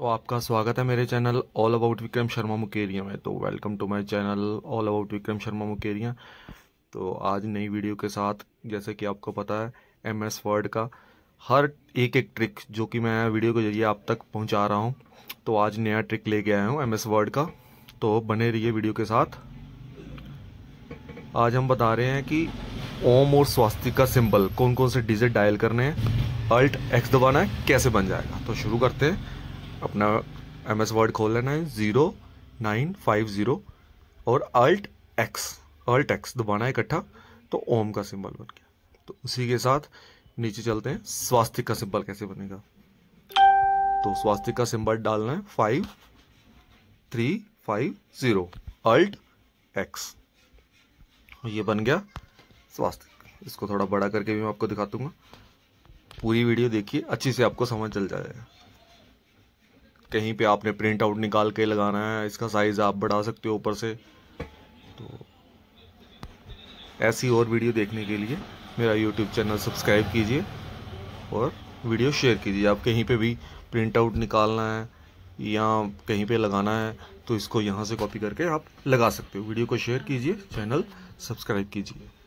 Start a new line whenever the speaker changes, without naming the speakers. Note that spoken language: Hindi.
तो आपका स्वागत है मेरे channel all about Vikram Sharma Mukeria में तो welcome to my channel all about Vikram Sharma Mukeria तो आज नई वीडियो के साथ जैसे कि आपको पता है एमएस वर्ड का हर एक एक ट्रिक जो कि मैं वीडियो के जरिए आप तक पहुंचा रहा हूं तो आज नया ट्रिक ले आया हूं एम एस वर्ड का तो बने रहिए वीडियो के साथ आज हम बता रहे हैं कि ओम और स्वास्थ्य का सिंबल कौन कौन से डिजिट डायल करने हैं अल्ट एक्स दबाना है कैसे बन जाएगा तो शुरू करते हैं अपना एम एस वर्ड खोल लेना है ज़ीरो नाइन फाइव ज़ीरो और अल्ट एक्स अल्ट एक्स दबाना है इकट्ठा तो ओम का सिंबल बन गया तो उसी के साथ नीचे चलते हैं स्वास्थ्य का सिंबल कैसे बनेगा तो स्वास्थ्य का सिंबल डालना है five three five zero alt x ये बन गया स्वास्थ्य इसको थोड़ा बड़ा करके भी मैं आपको दिखा दूंगा पूरी वीडियो देखिए अच्छी से आपको समझ चल जाएगा कहीं पे आपने प्रिंट आउट निकाल के लगाना है इसका साइज़ आप बढ़ा सकते हो ऊपर से तो ऐसी और वीडियो देखने के लिए मेरा यूट्यूब चैनल सब्सक्राइब कीजिए और वीडियो शेयर कीजिए आप कहीं पे भी प्रिंट आउट निकालना है या कहीं पे लगाना है तो इसको यहाँ से कॉपी करके आप लगा सकते हो वीडियो को शेयर कीजिए चैनल सब्सक्राइब कीजिए